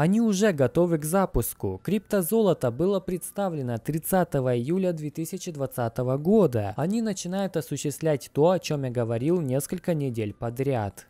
Они уже готовы к запуску. Криптозолото было представлено 30 июля 2020 года. Они начинают осуществлять то, о чем я говорил несколько недель подряд.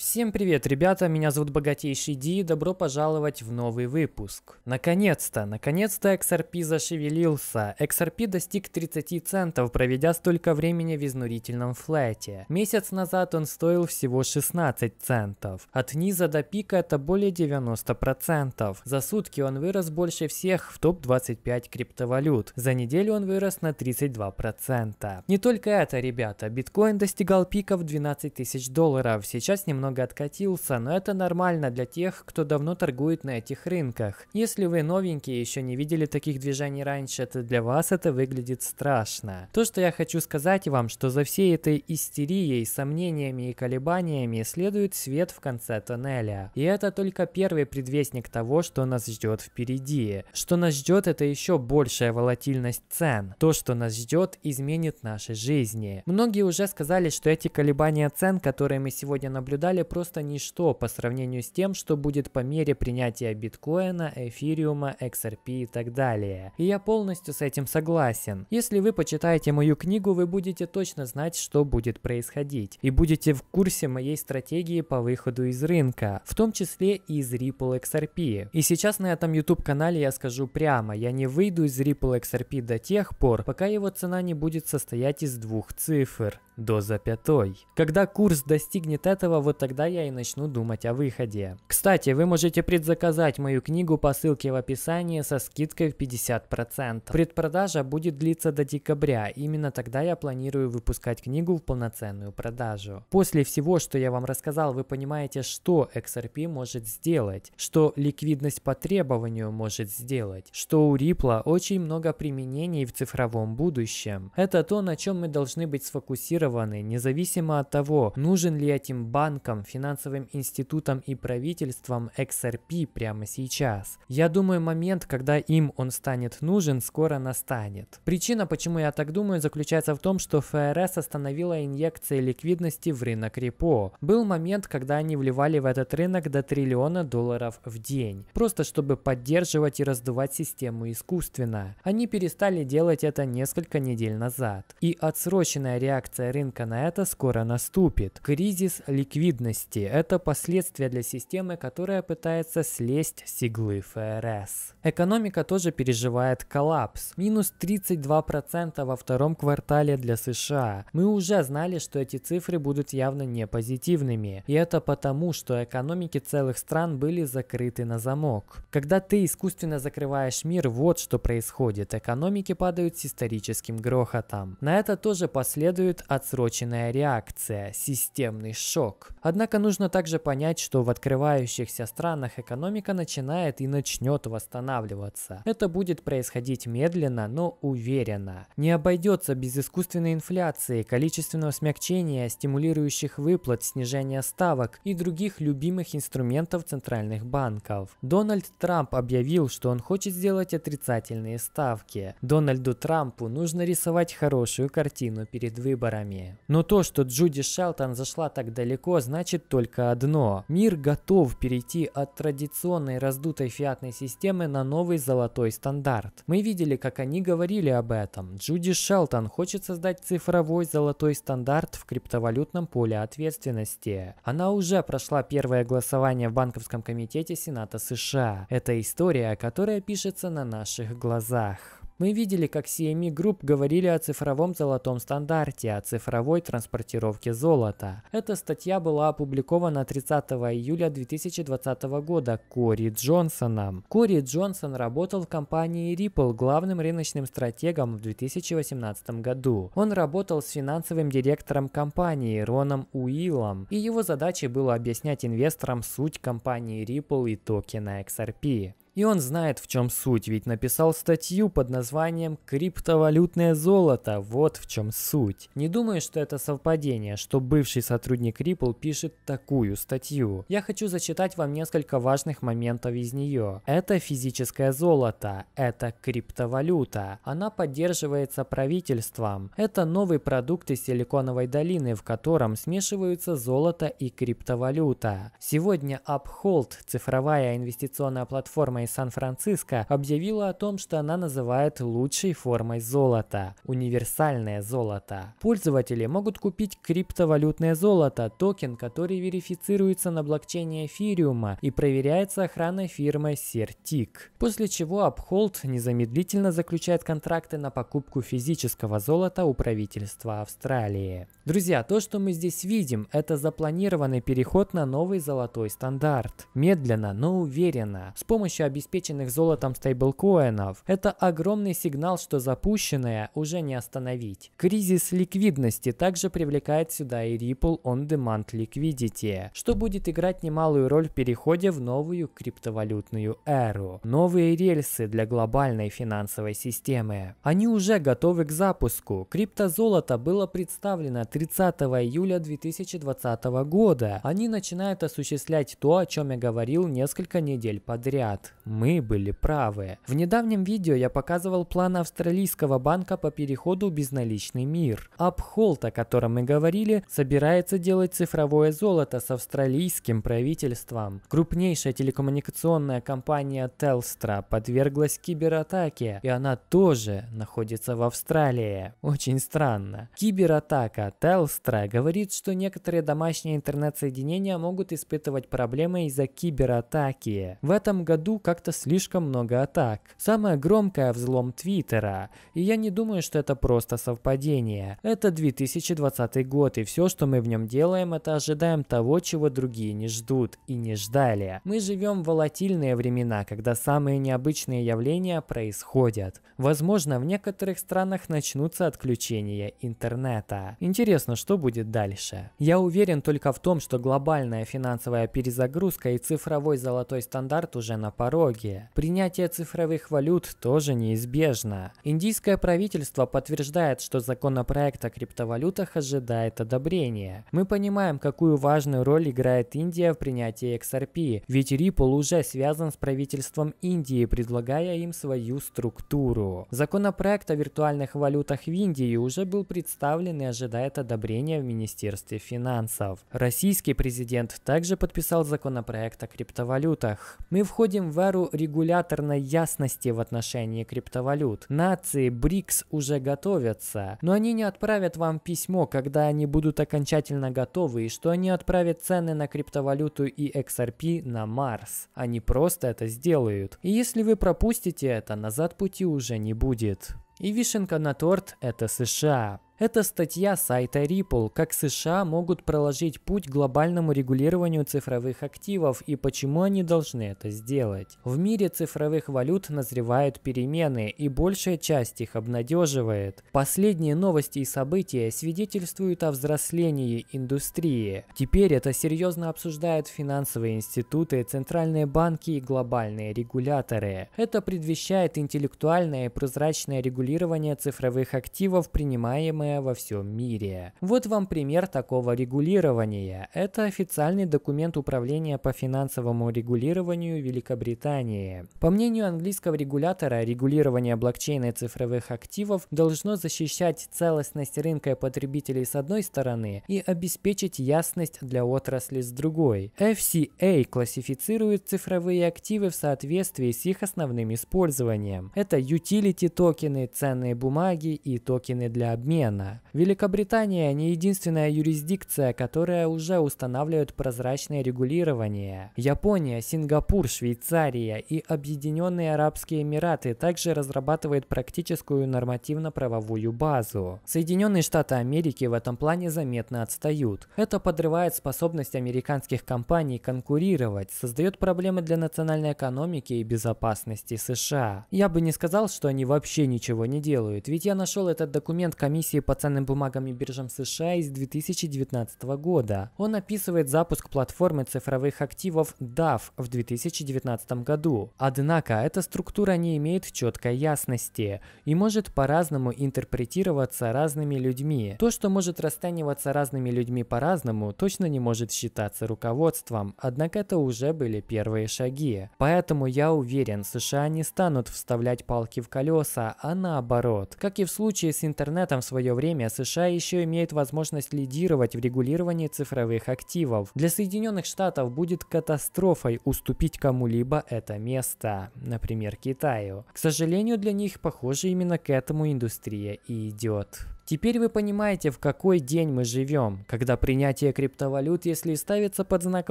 Всем привет, ребята, меня зовут Богатейший Ди, и добро пожаловать в новый выпуск. Наконец-то, наконец-то XRP зашевелился. XRP достиг 30 центов, проведя столько времени в изнурительном флете. Месяц назад он стоил всего 16 центов. От низа до пика это более 90%. За сутки он вырос больше всех в топ-25 криптовалют. За неделю он вырос на 32%. Не только это, ребята, биткоин достигал пика в 12 тысяч долларов, сейчас немного немного откатился, но это нормально для тех, кто давно торгует на этих рынках. Если вы новенькие и еще не видели таких движений раньше, то для вас это выглядит страшно. То, что я хочу сказать вам, что за всей этой истерией, сомнениями и колебаниями следует свет в конце тоннеля. И это только первый предвестник того, что нас ждет впереди. Что нас ждет, это еще большая волатильность цен. То, что нас ждет, изменит наши жизни. Многие уже сказали, что эти колебания цен, которые мы сегодня наблюдали, составляли просто ничто по сравнению с тем, что будет по мере принятия биткоина, эфириума, XRP и так далее. И я полностью с этим согласен. Если вы почитаете мою книгу, вы будете точно знать, что будет происходить. И будете в курсе моей стратегии по выходу из рынка, в том числе и из Ripple XRP. И сейчас на этом YouTube канале я скажу прямо, я не выйду из Ripple XRP до тех пор, пока его цена не будет состоять из двух цифр до запятой. Когда курс достигнет этого, вот тогда я и начну думать о выходе. Кстати, вы можете предзаказать мою книгу по ссылке в описании со скидкой в 50%. Предпродажа будет длиться до декабря, именно тогда я планирую выпускать книгу в полноценную продажу. После всего, что я вам рассказал, вы понимаете, что XRP может сделать, что ликвидность по требованию может сделать, что у Ripple очень много применений в цифровом будущем. Это то, на чем мы должны быть сфокусированы гарантированы, независимо от того, нужен ли этим банкам, финансовым институтам и правительствам XRP прямо сейчас. Я думаю, момент, когда им он станет нужен, скоро настанет. Причина, почему я так думаю, заключается в том, что ФРС остановила инъекции ликвидности в рынок репо. Был момент, когда они вливали в этот рынок до триллиона долларов в день, просто чтобы поддерживать и раздувать систему искусственно. Они перестали делать это несколько недель назад. И отсроченная реакция рынка рынка на это скоро наступит. Кризис ликвидности – это последствия для системы, которая пытается слезть с иглы ФРС. Экономика тоже переживает коллапс. Минус 32% во втором квартале для США. Мы уже знали, что эти цифры будут явно не позитивными. И это потому, что экономики целых стран были закрыты на замок. Когда ты искусственно закрываешь мир, вот что происходит. Экономики падают с историческим грохотом. На это тоже последует от отсроченная реакция, системный шок. Однако нужно также понять, что в открывающихся странах экономика начинает и начнет восстанавливаться. Это будет происходить медленно, но уверенно. Не обойдется без искусственной инфляции, количественного смягчения, стимулирующих выплат, снижения ставок и других любимых инструментов центральных банков. Дональд Трамп объявил, что он хочет сделать отрицательные ставки. Дональду Трампу нужно рисовать хорошую картину перед выборами армии. Но то, что Джуди Шелтон зашла так далеко, значит только одно. Мир готов перейти от традиционной раздутой фиатной системы на новый золотой стандарт. Мы видели, как они говорили об этом. Джуди Шелтон хочет создать цифровой золотой стандарт в криптовалютном поле ответственности. Она уже прошла первое голосование в банковском комитете Сената США. Это история, которая пишется на наших глазах. Мы видели, как CME Group говорили о цифровом золотом стандарте, о цифровой транспортировке золота. Эта статья была опубликована 30 июля 2020 года Кори Джонсоном. Кори Джонсон работал в компании Ripple главным рыночным стратегом в 2018 году. Он работал с финансовым директором компании Роном Уиллом, и его задачей было объяснять инвесторам суть компании Ripple и токена XRP. И он знает, в чем суть, ведь написал статью под названием «Криптовалютное золото». Вот в чем суть. Не думаю, что это совпадение, что бывший сотрудник Ripple пишет такую статью. Я хочу зачитать вам несколько важных моментов из нее. Это физическое золото, это криптовалюта. Она поддерживается правительством. Это новый продукт из Силиконовой долины, в котором смешиваются золото и криптовалюта. Сегодня Uphold, цифровая инвестиционная платформа фирма Сан-Франциско объявила о том, что она называет лучшей формой золота – универсальное золото. Пользователи могут купить криптовалютное золото, токен, который верифицируется на блокчейне эфириума и проверяется охраной фирмы Certik. После чего Uphold незамедлительно заключает контракты на покупку физического золота у правительства Австралии. Друзья, то, что мы здесь видим, это запланированный переход на новый золотой стандарт. Медленно, но уверенно. С помощью обеспеченных золотом стейблкоинов. Это огромный сигнал, что запущенное уже не остановить. Кризис ликвидности также привлекает сюда и Ripple On Demand Liquidity, что будет играть немалую роль в переходе в новую криптовалютную эру. Новые рельсы для глобальной финансовой системы. Они уже готовы к запуску. Криптозолото было представлено 30 июля 2020 года. Они начинают осуществлять то, о чем я говорил несколько недель подряд. Мы были правы. В недавнем видео я показывал план австралийского банка по переходу в безналичный мир. Апхолд, о котором мы говорили, собирается делать цифровое золото с австралийским правительством. Крупнейшая телекоммуникационная компания Telstra подверглась кибератаке, и она тоже находится в Австралии. Очень странно. Кибератака Telstra говорит, что некоторые домашние интернет-соединения могут испытывать проблемы из-за кибератаки. В этом году как-то слишком много атак. Самая громкая взлом Твиттера. И я не думаю, что это просто совпадение. Это 2020 год, и все, что мы в нем делаем, это ожидаем того, чего другие не ждут и не ждали. Мы живем в волатильные времена, когда самые необычные явления происходят. Возможно, в некоторых странах начнутся отключения интернета. Интересно, что будет дальше. Я уверен только в том, что глобальная финансовая перезагрузка и цифровой золотой стандарт уже на пороге дороге. Принятие цифровых валют тоже неизбежно. Индийское правительство подтверждает, что законопроект о криптовалютах ожидает одобрения. Мы понимаем, какую важную роль играет Индия в принятии XRP, ведь Ripple уже связан с правительством Индии, предлагая им свою структуру. Законопроект о виртуальных валютах в Индии уже был представлен и ожидает одобрения в Министерстве финансов. Российский президент также подписал законопроект о криптовалютах. Мы входим в удару регуляторной ясности в отношении криптовалют. Нации БРИКС уже готовятся, но они не отправят вам письмо, когда они будут окончательно готовы, и что они отправят цены на криптовалюту и XRP на Марс. Они просто это сделают. И если вы пропустите это, назад пути уже не будет. И вишенка на торт – это США. Это статья сайта Ripple, как США могут проложить путь к глобальному регулированию цифровых активов и почему они должны это сделать. В мире цифровых валют назревают перемены, и большая часть их обнадеживает. Последние новости и события свидетельствуют о взрослении индустрии. Теперь это серьезно обсуждают финансовые институты, центральные банки и глобальные регуляторы. Это предвещает интеллектуальное и прозрачное регулирование цифровых активов, принимаемое регулированное во всем мире. Вот вам пример такого регулирования. Это официальный документ управления по финансовому регулированию Великобритании. По мнению английского регулятора, регулирование блокчейна и цифровых активов должно защищать целостность рынка и потребителей с одной стороны и обеспечить ясность для отрасли с другой. FCA классифицирует цифровые активы в соответствии с их основным использованием. Это utility токены, ценные бумаги и токены для обмена. Лондона. Великобритания не единственная юрисдикция, которая уже устанавливает прозрачное регулирование. Япония, Сингапур, Швейцария и Объединенные Арабские Эмираты также разрабатывают практическую нормативно-правовую базу. Соединенные Штаты Америки в этом плане заметно отстают. Это подрывает способность американских компаний конкурировать, создает проблемы для национальной экономики и безопасности США. Я бы не сказал, что они вообще ничего не делают, ведь я нашел этот документ комиссии по ценным бумагам и биржам США из 2019 года. Он описывает запуск платформы цифровых активов DAF в 2019 году. Однако эта структура не имеет четкой ясности и может по-разному интерпретироваться разными людьми. То, что может расцениваться разными людьми по-разному, точно не может считаться руководством, однако это уже были первые шаги. Поэтому я уверен, США не станут вставлять палки в колеса, а наоборот. Как и в случае с интернетом в свое свое время США еще имеют возможность лидировать в регулировании цифровых активов. Для Соединенных Штатов будет катастрофой уступить кому-либо это место, например, Китаю. К сожалению, для них, похоже, именно к этому индустрия и идет. Теперь вы понимаете, в какой день мы живем, когда принятие криптовалют, если ставится под знак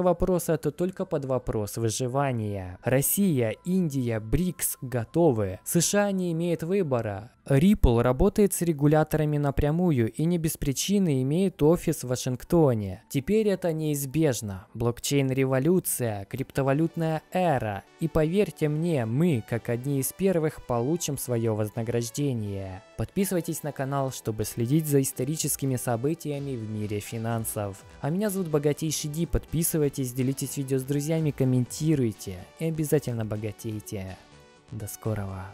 вопроса, то только под вопрос выживания. Россия, Индия, БРИКС готовы. США не имеет выбора. Ripple работает с регуляторами напрямую и не без причины имеет офис в Вашингтоне. Теперь это неизбежно. Блокчейн-революция, криптовалютная эра. И поверьте мне, мы, как одни из первых, получим свое вознаграждение. Подписывайтесь на канал, чтобы следить за историческими событиями в мире финансов. А меня зовут Богатейший Ди, подписывайтесь, делитесь видео с друзьями, комментируйте и обязательно богатейте. До скорого!